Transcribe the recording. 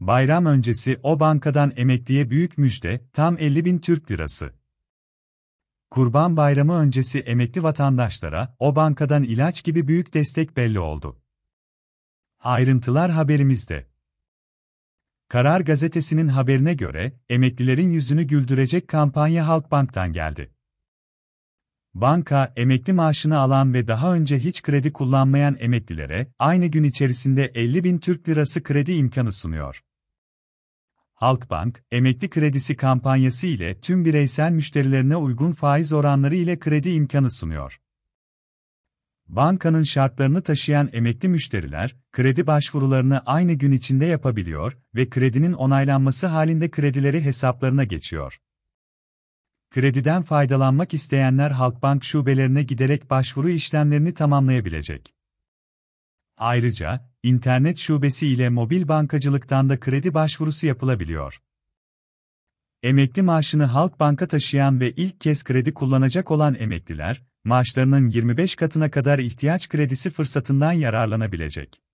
Bayram öncesi o bankadan emekliye büyük müjde, tam 50 bin Türk lirası. Kurban Bayramı öncesi emekli vatandaşlara o bankadan ilaç gibi büyük destek belli oldu. Ayrıntılar haberimizde. Karar Gazetesi'nin haberine göre emeklilerin yüzünü güldürecek kampanya Halkbank'tan geldi. Banka, emekli maaşını alan ve daha önce hiç kredi kullanmayan emeklilere aynı gün içerisinde 50 bin Türk lirası kredi imkanı sunuyor. Halkbank, emekli kredisi kampanyası ile tüm bireysel müşterilerine uygun faiz oranları ile kredi imkanı sunuyor. Bankanın şartlarını taşıyan emekli müşteriler, kredi başvurularını aynı gün içinde yapabiliyor ve kredinin onaylanması halinde kredileri hesaplarına geçiyor. Krediden faydalanmak isteyenler Halkbank şubelerine giderek başvuru işlemlerini tamamlayabilecek. Ayrıca, internet şubesi ile mobil bankacılıktan da kredi başvurusu yapılabiliyor. Emekli maaşını halk banka taşıyan ve ilk kez kredi kullanacak olan emekliler, maaşlarının 25 katına kadar ihtiyaç kredisi fırsatından yararlanabilecek.